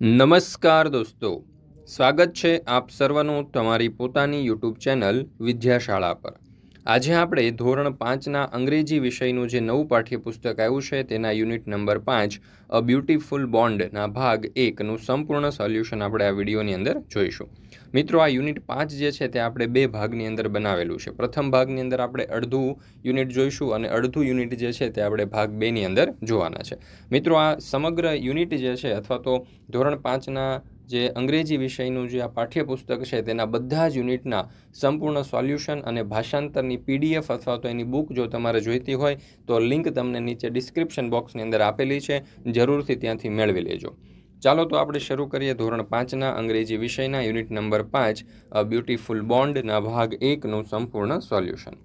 નમસ્કાર દોસ્તો સ્વાગત છે આપ સર્વનું તમારી પોતાની યુટ્યુબ ચેનલ વિદ્યાશાળા પર આજે આપણે ધોરણ પાંચના અંગ્રેજી વિષયનું જે નવું પાઠ્યપુસ્તક આવ્યું છે તેના યુનિટ નંબર પાંચ અ બ્યુટીફુલ બોન્ડના ભાગ એકનું સંપૂર્ણ સોલ્યુશન આપણે આ વિડીયોની અંદર જોઈશું મિત્રો આ યુનિટ પાંચ જે છે તે આપણે બે ભાગની અંદર બનાવેલું છે પ્રથમ ભાગની અંદર આપણે અડધું યુનિટ જોઈશું અને અડધું યુનિટ જે છે તે આપણે ભાગ બેની અંદર જોવાના છે મિત્રો આ સમગ્ર યુનિટ જે છે અથવા તો ધોરણ પાંચના જે અંગ્રેજી વિષયનું જે આ પાઠ્યપુસ્તક છે તેના બધા જ યુનિટના સંપૂર્ણ સોલ્યુશન અને ભાષાંતરની પીડીએફ અથવા તો એની બુક જો તમારે જોઈતી હોય તો લિંક તમને નીચે ડિસ્ક્રિપ્શન બોક્સની અંદર આપેલી છે જરૂરથી ત્યાંથી મેળવી લેજો ચાલો તો આપણે શરૂ કરીએ ધોરણ પાંચના અંગ્રેજી વિષયના યુનિટ નંબર પાંચ બ્યુટીફુલ બોન્ડના ભાગ એકનું સંપૂર્ણ સોલ્યુશન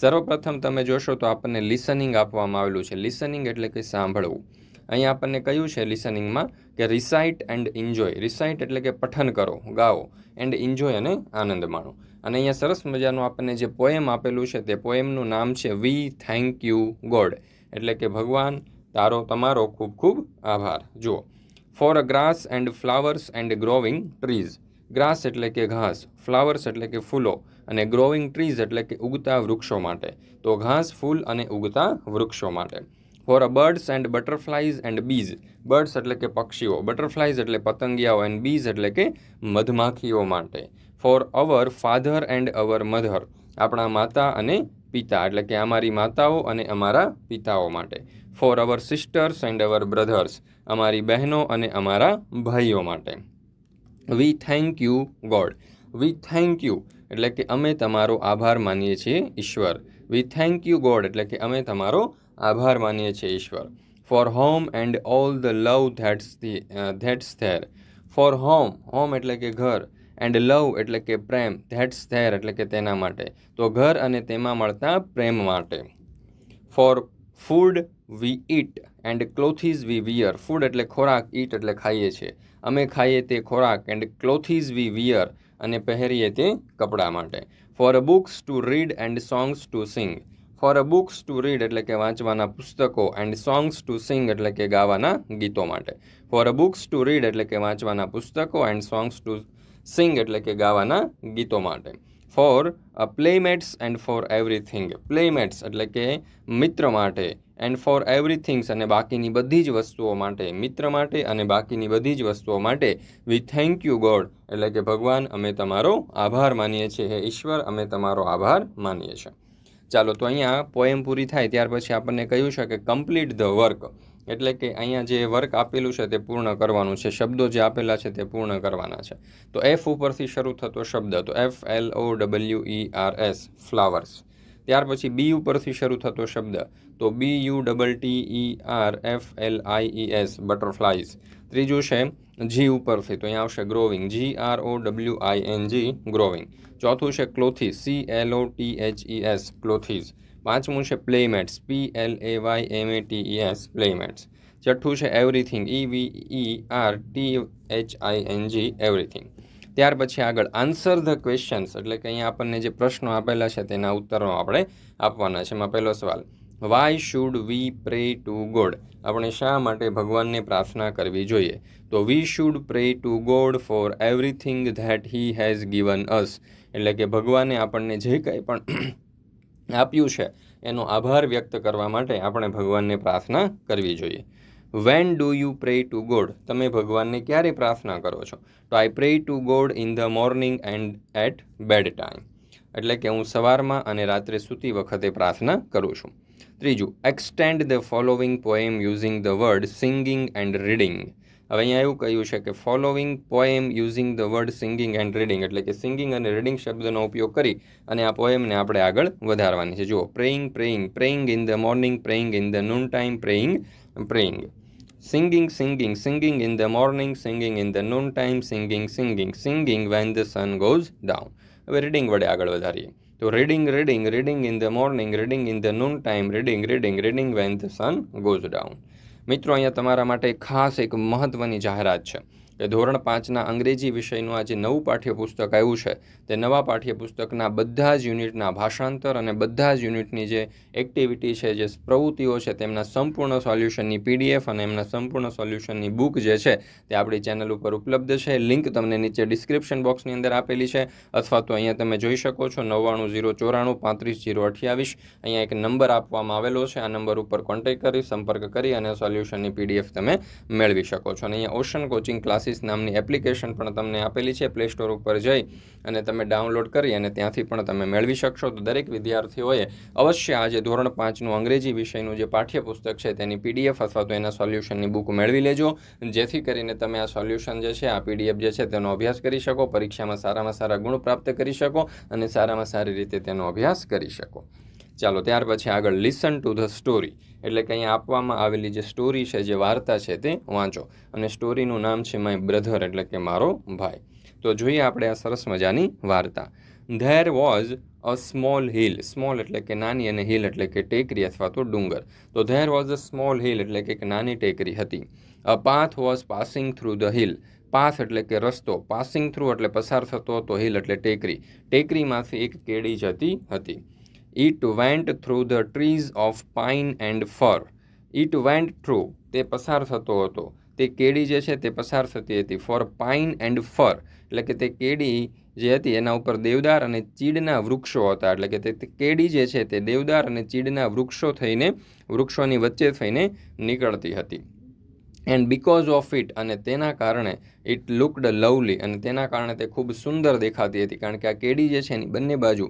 સર્વપ્રથમ તમે જોશો તો આપણને લિસનિંગ આપવામાં આવેલું છે લિસનિંગ એટલે કે સાંભળવું અહીંયા આપણને કહ્યું છે લિસનિંગમાં કે રિસાઇટ એન્ડ એન્જોય રિસાઇટ એટલે કે પઠન કરો ગાઓ એન્ડ એન્જોય અને આનંદ માણો અને અહીંયા સરસ મજાનું આપણને જે પોએમ આપેલું છે તે પોએમનું નામ છે વી થેન્ક યુ ગોડ એટલે કે ભગવાન તારો તમારો ખૂબ ખૂબ આભાર જુઓ for a grass and flowers and growing trees grass એટલે કે ઘાસ ફ્લાવર્સ એટલે કે ફૂલો અને ગ્રોવિંગ ટ્રીઝ એટલે કે ઉગતા વૃક્ષો માટે તો ઘાસ ફૂલ અને ઉગતા વૃક્ષો માટે for a birds and butterflies and bees birds એટલે કે પક્ષીઓ બટરફ્લાઇઝ એટલે પતંગિયાઓ એન્ડ બીઝ એટલે કે મધમાખીઓ માટે for our father and our mother આપણા માતા અને પિતા એટલે કે અમારી માતાઓ અને અમારા પિતાઓ માટે for our sisters and our brothers અમારી બહેનો અને અમારા ભાઈઓ માટે we thank you God we thank you એટલે કે અમે તમારો આભાર માનીએ છીએ ઈશ્વર વી થેન્ક યુ ગોડ એટલે કે અમે તમારો આભાર માનીએ છીએ ઈશ્વર for home and all the love that's the that's there for home home એટલે કે ઘર એન્ડ લવ એટલે કે પ્રેમ ધેટ્સ ધેર એટલે કે તેના માટે તો ઘર અને તેમાં મળતા પ્રેમ માટે for food we eat and clothes we wear food એટલે ખોરાક ઈટ એટલે ખાઈએ છીએ અમે ખાઈએ તે ખોરાક એન્ડ ક્લોથિઝ વી વિયર અને પહેરીએ તે કપડાં માટે for books to read and songs to sing for a books to read એટલે કે વાંચવાના પુસ્તકો એન્ડ સોંગ્સ ટુ સિંગ એટલે કે ગાવાના ગીતો માટે for a books to read એટલે કે વાંચવાના પુસ્તકો એન્ડ સોંગ્સ ટુ સિંગ એટલે કે ગાવાના ગીતો માટે for a playmates and for everything playmates એટલે કે મિત્ર માટે એન્ડ ફોર એવરીથિંગ્સ અને બાકીની બધી જ વસ્તુઓ માટે મિત્ર માટે અને બાકીની બધી જ વસ્તુઓ માટે વી થેન્ક યુ ગોડ એટલે કે ભગવાન અમે તમારો આભાર માનીએ છીએ હે ઈશ્વર અમે તમારો આભાર માનીએ છીએ ચાલો તો અહીંયા પોએમ પૂરી થાય ત્યાર પછી આપણને કહ્યું છે કે કમ્પ્લીટ ધ વર્ક એટલે કે અહીંયા જે વર્ક આપેલું છે તે પૂર્ણ કરવાનું છે શબ્દો જે આપેલા છે તે પૂર્ણ કરવાના છે તો એફ ઉપરથી શરૂ થતો શબ્દ તો F L O W E R S flowers ત્યાર પછી બી ઉપરથી શરૂ થતો શબ્દ તો B U double T E R F L I E S butterflies ત્રીજું છે જી ઉપરથી તો અહીંયા આવશે growing G R O W I N G growing ચોથું છે clothes C L O T H E S clothes પાંચમું છે playmates P L A Y M A T E S playmates છઠ્ઠું છે everything E V E R T H I N G everything ત્યાર પછી આગળ answer the questions એટલે કે અહીંયા આપણને જે પ્રશ્નો આપેલા છે તેના ઉત્તરો આપણે આપવાના છે એમાં પહેલો સવાલ why should we pray to God આપણે શા માટે ભગવાનને પ્રાર્થના કરવી જોઈએ તો we should pray to God for everything that he has given us એટલે કે ભગવાને આપણને જે કંઈ પણ આપ્યું છે એનો આભાર વ્યક્ત કરવા માટે આપણે ભગવાનને પ્રાર્થના કરવી જોઈએ when do you pray to God તમે ભગવાનને ક્યારે પ્રાર્થના કરો છો તો I pray to God in the morning and at bed time એટલે કે હું સવારમાં અને રાત્રે સૂતી વખતે પ્રાર્થના કરું છું ત્રીજું extend the following poem using the word singing and reading હવે અહીંયા એવું કહ્યું છે કે following poem using the word singing and reading એટલે કે સિંગિંગ અને રીડિંગ શબ્દનો ઉપયોગ કરી અને આ પોએમને આપણે આગળ વધારવાની છે જુઓ praying praying praying in the morning praying in the noon time praying praying singing singing singing in in morning singing in in the time singing singing singing when the sun goes down હવે reading વડે આગળ વધારીએ તો reading reading reading in the morning reading in the noon time reading reading reading when the sun goes down મિત્રો અહીંયા તમારા માટે ખાસ એક મહત્ત્વની જાહેરાત છે કે ધોરણ પાંચના અંગ્રેજી વિષયનું આજે નવું પાઠ્યપુસ્તક આવ્યું છે તે નવા પાઠ્યપુસ્તકના બધા જ યુનિટના ભાષાંતર અને બધા જ યુનિટની જે એક્ટિવિટી છે જે પ્રવૃત્તિઓ છે તેમના સંપૂર્ણ સોલ્યુશનની પીડીએફ અને એમના સંપૂર્ણ સોલ્યુશનની બુક જે છે તે આપણી ચેનલ ઉપર ઉપલબ્ધ છે લિંક તમને નીચે ડિસ્ક્રિપ્શન બોક્સની અંદર આપેલી છે અથવા તો અહીંયા તમે જોઈ શકો છો નવ્વાણું ઝીરો ચોરાણું પાંત્રીસ ઝીરો અઠ્યાવીસ અહીંયા એક નંબર આપવામાં આવેલો છે આ નંબર ઉપર કોન્ટેક્ટ કરી સંપર્ક કરી અને સોલ્યુશનની પીડીએફ તમે મેળવી શકો છો અને અહીંયા ઓશન કોચિંગ ક્લાસ ક્લાસીસ નામની એપ્લિકેશન પણ તમને આપેલી છે પ્લે સ્ટોર ઉપર જઈ અને તમે ડાઉનલોડ કરી અને ત્યાંથી પણ તમે મેળવી શકશો તો દરેક વિદ્યાર્થીઓએ અવશ્ય આજે ધોરણ પાંચનું અંગ્રેજી વિષયનું જે પાઠ્યપુસ્તક છે તેની પીડીએફ અથવા તો એના સોલ્યુશનની બુક મેળવી લેજો જેથી કરીને તમે આ સોલ્યુશન જે છે આ પીડીએફ જે છે તેનો અભ્યાસ કરી શકો પરીક્ષામાં સારામાં સારા ગુણ પ્રાપ્ત કરી શકો અને સારામાં સારી રીતે તેનો અભ્યાસ કરી શકો ચાલો ત્યાર પછી આગળ લિસન ટુ ધ સ્ટોરી એટલે કે અહીંયા આપવામાં આવેલી જે સ્ટોરી છે જે વાર્તા છે તે વાંચો અને સ્ટોરીનું નામ છે માય બ્રધર એટલે કે મારો ભાઈ તો જોઈએ આપણે આ સરસ મજાની વાર્તા there was a small hill small એટલે કે નાની અને હિલ એટલે કે ટેકરી અથવા તો ડુંગર તો there was a small hill એટલે કે એક નાની ટેકરી હતી a path was passing through the hill path એટલે કે રસ્તો પાસિંગ થ્રુ એટલે પસાર થતો હતો હિલ એટલે ટેકરી ટેકરીમાંથી એક કેડી જતી હતી it went through the trees of pine and fir it went through તે પસાર થતો હતો તે કેડી જે છે તે પસાર થતી હતી ફોર પાઇન એન્ડ ફર એટલે કે તે કેડી જે હતી એના ઉપર દેવદાર અને ચીડના વૃક્ષો હતા એટલે કે તે કેડી જે છે તે દેવદાર અને ચીડના વૃક્ષો થઈને વૃક્ષોની વચ્ચે થઈને નીકળતી હતી એન્ડ બિકોઝ ઓફ ઇટ અને તેના કારણે ઇટ લુકડ લવલી અને તેના કારણે તે ખૂબ સુંદર દેખાતી હતી કારણ કે આ કેડી જે છે એની બંને બાજુ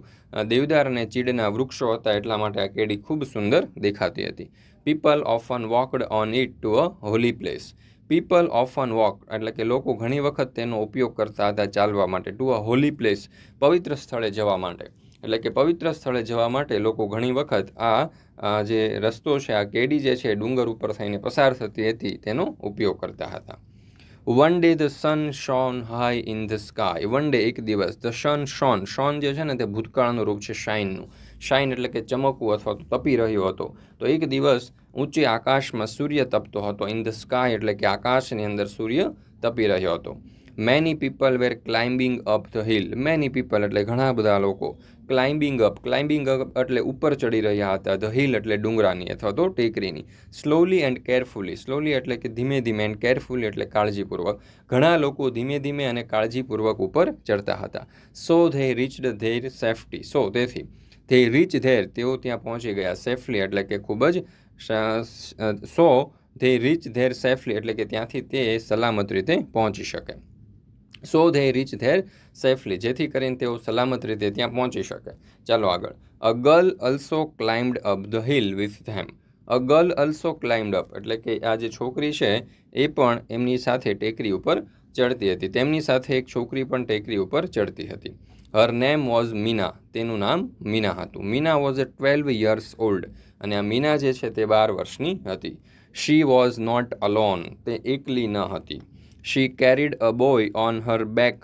દેવદાર અને ચીડના વૃક્ષો હતા એટલા માટે આ કેડી ખૂબ સુંદર દેખાતી હતી people often walked on it to a holy place people often walk એટલે કે લોકો ઘણી વખત તેનો ઉપયોગ કરતા હતા ચાલવા માટે ટુ અ હોલી પ્લેસ પવિત્ર સ્થળે જવા માટે એટલે કે પવિત્ર સ્થળે જવા માટે લોકો ઘણી વખત આ જે રસ્તો છે આ કેડી જે છે ડુંગર ઉપર થઈને પસાર થતી હતી તેનો ઉપયોગ કરતા હતા one day the sun shone high in the sky one day એક દિવસ ધ સન શોન શોન જે છે ને તે ભૂતકાળનું રૂપ છે શાઇનનું શાઇન એટલે કે ચમકવું અથવા તો તપી રહ્યો હતો તો એક દિવસ ઊંચે આકાશમાં સૂર્ય તપતો હતો ઇન ધ સ્કાય એટલે કે આકાશની અંદર સૂર્ય તપી રહ્યો હતો many people were climbing up the hill many people એટલે ઘણા બધા લોકો ક્લાઇમ્બિંગ અપ ક્લાઇમ્બિંગ અપ એટલે ઉપર ચડી રહ્યા હતા ધ હિલ એટલે ડુંગરાની અથવા તો ટેકરીની સ્લોલી એન્ડ કેરફુલી સ્લોલી એટલે કે ધીમે ધીમે એન્ડ કેરફુલી એટલે કાળજીપૂર્વક ઘણા લોકો ધીમે ધીમે અને કાળજીપૂર્વક ઉપર ચડતા હતા so they reached there safety so તેથી ધે રીચ ધેર તેઓ ત્યાં પહોંચી ગયા સેફલી એટલે કે ખૂબ જ so they reach there safely એટલે કે ત્યાંથી તે સલામત રીતે પહોંચી શકે so they reach there safely જેથી કરીને તેઓ સલામત રીતે ત્યાં પહોંચી શકે ચાલો આગળ a girl also climbed up the hill with them a girl also climbed up એટલે કે આ જે છોકરી છે એ પણ એમની સાથે ટેકરી ઉપર ચડતી હતી તેમની સાથે એક છોકરી પણ ટેકરી ઉપર ચડતી હતી હર નેમ વોઝ મીના તેનું નામ મીના હતું Meena was a twelve years old અને આ મીના જે છે તે બાર વર્ષની હતી શી વોઝ નોટ અલોન તે એકલી ન હતી she carried a boy on her back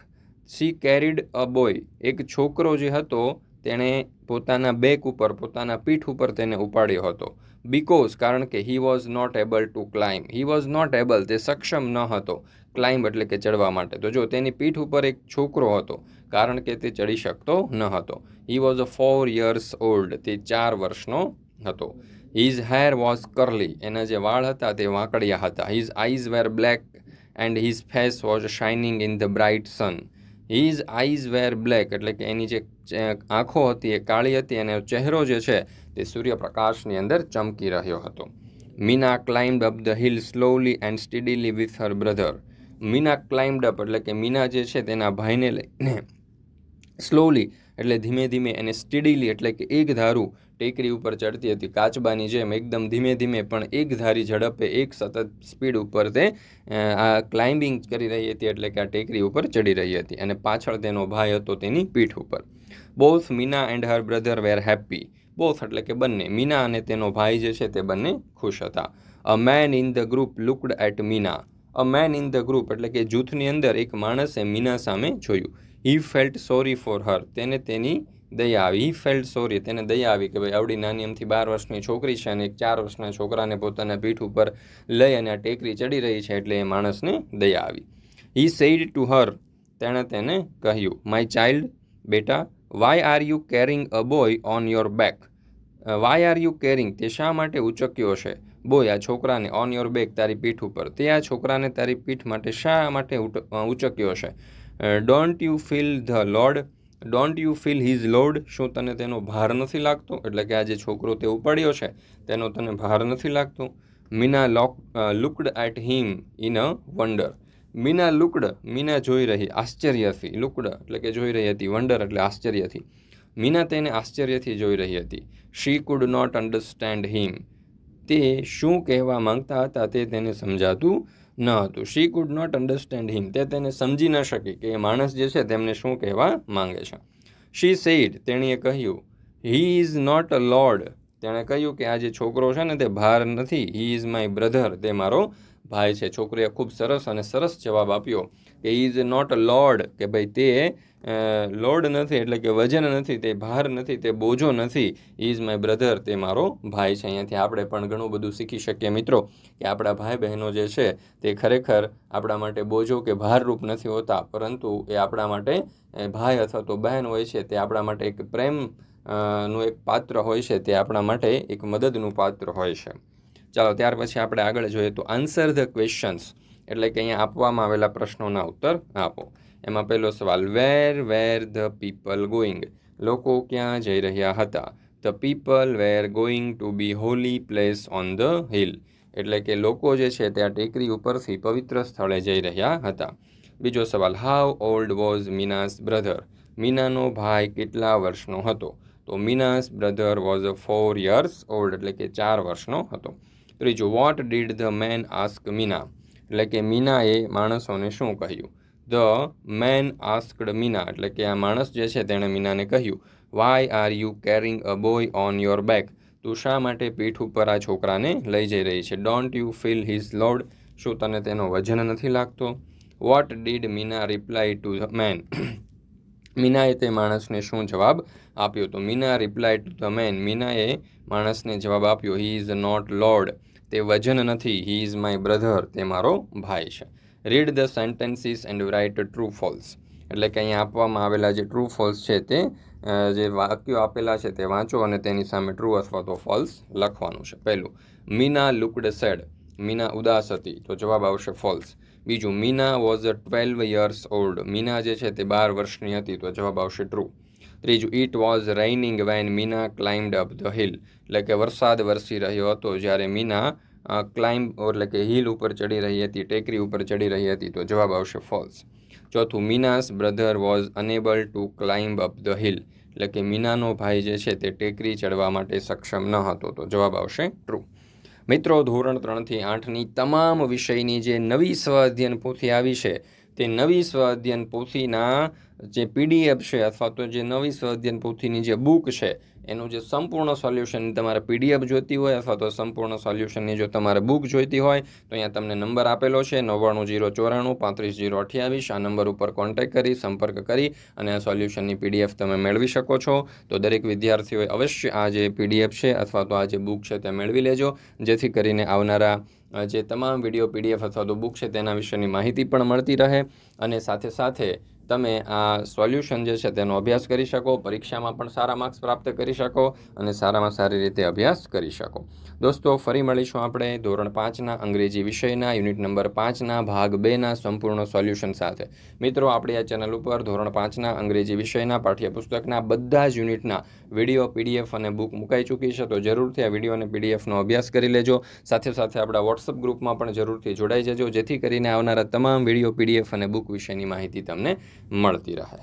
she carried a boy એક છોકરો જે હતો તેણે પોતાના બેક ઉપર પોતાના પીઠ ઉપર તેને ઉપાડ્યો હતો બિકોઝ કારણ કે he was not able to climb he was not able તે સક્ષમ ન હતો ક્લાઇમ્બ એટલે કે ચડવા માટે તો જો તેની પીઠ ઉપર એક છોકરો હતો કારણ કે તે ચડી શકતો ન હતો he was a four years old તે ચાર વર્ષનો હતો હિઝ હેર વોઝ કરલી એના જે વાળ હતા તે વાંકડિયા હતા his eyes were black and his face was shining in the bright sun his eyes were black એટલે કે એની જે આંખો હતી એ કાળી હતી અને ચહેરો જે છે તે સૂર્યપ્રકાશની અંદર ચમકી રહ્યો હતો Meena climb up the hill slowly and steadily with her brother Meena climb up એટલે કે મીના જે છે તેના ભાઈને લઈને સ્લોલી એટલે ધીમે ધીમે એને સ્ટીડીલી એટલે કે એક ધારું ટેકરી ઉપર ચડતી હતી કાચબાની જેમ એકદમ ધીમે ધીમે પણ એક ધારી ઝડપે એક સતત સ્પીડ ઉપર તે આ ક્લાઇમ્બિંગ કરી રહી હતી એટલે કે આ ટેકરી ઉપર ચડી રહી હતી અને પાછળ તેનો ભાઈ હતો તેની પીઠ ઉપર both Meena and her brother were happy both એટલે કે બંને મીના અને તેનો ભાઈ જે છે તે બંને ખુશ હતા a man in the group looked at Meena a man in the group એટલે કે જૂથની અંદર એક માણસે મીના સામે જોયું he felt sorry for her તેને તેની દયા આવી હી ફેલ્ડ સોરી તેને દયા આવી કે ભાઈ આવડી નાની એમથી બાર વર્ષની છોકરી છે અને એક ચાર વર્ષના છોકરાને પોતાના પીઠ ઉપર લઈ અને આ ટેકરી ચડી રહી છે એટલે એ માણસને દયા આવી હી સેડ ટુ હર તેણે તેને કહ્યું માય ચાઇલ્ડ બેટા why are you carrying a boy on your back why are you carrying તે શા માટે ઉચક્યો છે બોય આ છોકરાને ઓન યોર બેક તારી પીઠ ઉપર તે આ છોકરાને તારી પીઠ માટે શા માટે ઉચક્યો છે don't you feel the load don't you feel his load શું તને તેનો ભાર નથી લાગતો એટલે કે આ જે છોકરો તે ઉપાડ્યો છે તેનો તને ભાર નથી લાગતો Meena look looked at him in a wonder Meena looked Meena જોઈ રહી આશ્ચર્યથી લુકડ એટલે કે જોઈ રહી હતી વન્ડર એટલે આશ્ચર્યથી મીના તેને આશ્ચર્યથી જોઈ રહી હતી she could not understand him તે શું કહેવા માંગતા હતા તે તેને સમજાતું ન હતું she could not understand him તે તેને સમજી ન શકી કે એ માણસ જે છે તેમને શું કહેવા માંગે છે શી સેઇડ તેણીએ કહ્યું he is not a load તેણે કહ્યું કે આ જે છોકરો છે ને તે ભાર નથી હી ઇઝ માય બ્રધર તે મારો ભાઈ છે છોકરીએ ખૂબ સરસ અને સરસ જવાબ આપ્યો કે ઇઝ નોટ અ લોડ કે ભાઈ તે લોર્ડ નથી એટલે કે વજન નથી તે ભાર નથી તે બોજો નથી ઇઝ માય બ્રધર તે મારો ભાઈ છે અહીંયાથી આપણે પણ ઘણું બધું શીખી શકીએ મિત્રો કે આપણા ભાઈ બહેનો જે છે તે ખરેખર આપણા માટે બોજો કે ભારરૂપ નથી હોતા પરંતુ એ આપણા માટે ભાઈ અથવા તો બહેન હોય છે તે આપણા માટે એક પ્રેમ નું એક પાત્ર હોય છે તે આપણા માટે એક મદદનું પાત્ર હોય છે ચાલો ત્યાર પછી આપણે આગળ જોઈએ તો આન્સર ધ ક્વેશ્ચન્સ એટલે કે અહીંયા આપવામાં આવેલા પ્રશ્નોના ઉત્તર આપો એમાં પહેલો સવાલ where were the people going લોકો ક્યાં જઈ રહ્યા હતા the people were going to be holy place on the hill એટલે કે લોકો જે છે તે આ ટેકરી ઉપરથી પવિત્ર સ્થળે જઈ રહ્યા હતા બીજો સવાલ how old was Meena's brother મીનાનો ભાઈ કેટલા વર્ષનો હતો તો Meena's brother was a four years old એટલે કે ચાર વર્ષનો હતો ત્રીજું what did the man ask Meena એટલે કે મીનાએ માણસોને શું કહ્યું ધ મેન આસ્કડ મીના એટલે કે આ માણસ જે છે તેણે મીનાને કહ્યું why are you carrying a boy on your back તું શા માટે પીઠ ઉપર આ છોકરાને લઈ જઈ રહી છે don't you feel his load શું તને તેનો વજન નથી લાગતો what did Meena reply to the man મીનાએ તે માણસને શું જવાબ આપ્યો તો Meena reply to the man મીનાએ માણસને જવાબ આપ્યો હી ઇઝ નોટ લોર્ડ તે વજન નથી હી ઇઝ માય બ્રધર તે મારો ભાઈ છે read the sentences and write true false એટલે કે અહીંયા આપવામાં આવેલા જે ટ્રુ ફોલ્સ છે તે જે વાક્યો આપેલા છે તે વાંચો અને તેની સામે ટ્રુ અથવા તો ફોલ્સ લખવાનું છે પહેલું મીના લુકડ સેડ મીના ઉદાસ હતી તો જવાબ આવશે ફોલ્સ બીજું Meena was a twelve years old Meena જે છે તે બાર વર્ષની હતી તો જવાબ આવશે ટ્રુ ત્રીજું it was raining when Meena climb up the hill એટલે કે વરસાદ વરસી રહ્યો હતો જ્યારે મીના ક્લાઇમ્બ એટલે કે હિલ ઉપર ચડી રહી હતી ટેકરી ઉપર ચડી રહી હતી તો જવાબ આવશે ફોલ્સ ચોથું Meena's brother was unable to climb up the hill એટલે કે મીનાનો ભાઈ જે છે તે ટેકરી ચડવા માટે સક્ષમ ન હતો તો જવાબ આવશે ટ્રુ મિત્રો ધોરણ ત્રણથી આઠની તમામ વિષયની જે નવી સ્વ અધ્યયન પોથી આવી છે તે નવી સ્વ અધ્યયન પોથીના જે પીડીએફ છે અથવા તો જે નવી સ્વાધ્યન પોથીની જે બુક છે એનું જે સંપૂર્ણ સોલ્યુશન તમારે પીડીએફ જોઈતી હોય અથવા તો સંપૂર્ણ સોલ્યુશનની જો તમારે બુક જોઈતી હોય તો અહીંયા તમને નંબર આપેલો છે નવ્વાણું જીરો ચોરાણું પાંત્રીસ જીરો અઠ્યાવીસ આ નંબર ઉપર કોન્ટેક કરી સંપર્ક કરી અને આ સોલ્યુશનની પીડીએફ તમે મેળવી શકો છો તો દરેક વિદ્યાર્થીઓએ અવશ્ય આ જે પીડીએફ છે અથવા તો આ જે બુક છે તે મેળવી લેજો જેથી કરીને આવનારા જે તમામ વિડીયો પીડીએફ અથવા તો બુક છે તેના વિશેની માહિતી પણ મળતી રહે અને સાથે સાથે તમે આ સોલ્યુશન જે છે તેનો અભ્યાસ કરી શકો પરીક્ષામાં પણ સારા માર્ક્સ પ્રાપ્ત કરી શકો અને સારામાં સારી રીતે અભ્યાસ કરી શકો દોસ્તો ફરી મળીશું આપણે ધોરણ પાંચના અંગ્રેજી વિષયના યુનિટ નંબર પાંચના ભાગ બેના સંપૂર્ણ સોલ્યુશન સાથે મિત્રો આપણી આ ચેનલ ઉપર ધોરણ પાંચના અંગ્રેજી વિષયના પાઠ્યપુસ્તકના બધા જ યુનિટના વિડીયો પીડીએફ અને બુક મુકાઈ ચૂકી છે તો જરૂરથી આ વિડીયો અને પીડીએફનો અભ્યાસ કરી લેજો સાથે સાથે આપણા વોટ્સઅપ ગ્રુપમાં પણ જરૂરથી જોડાઈ જજો જેથી કરીને આવનારા તમામ વિડીયો પીડીએફ અને બુક વિશેની માહિતી તમને મળતી રહે